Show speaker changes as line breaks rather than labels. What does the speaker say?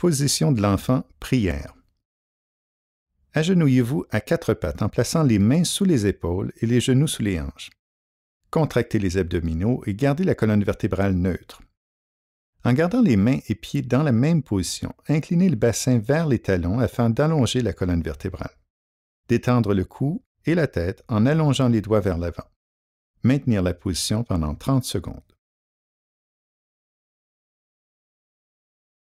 Position de l'enfant,
prière. Agenouillez-vous à quatre pattes en plaçant les mains sous les épaules et les genoux sous les hanches. Contractez les abdominaux et gardez la colonne vertébrale neutre. En gardant les mains et pieds dans la même position, inclinez le bassin vers les talons afin d'allonger la colonne vertébrale. Détendre le cou et la tête en allongeant les doigts vers l'avant. Maintenir la position pendant 30 secondes.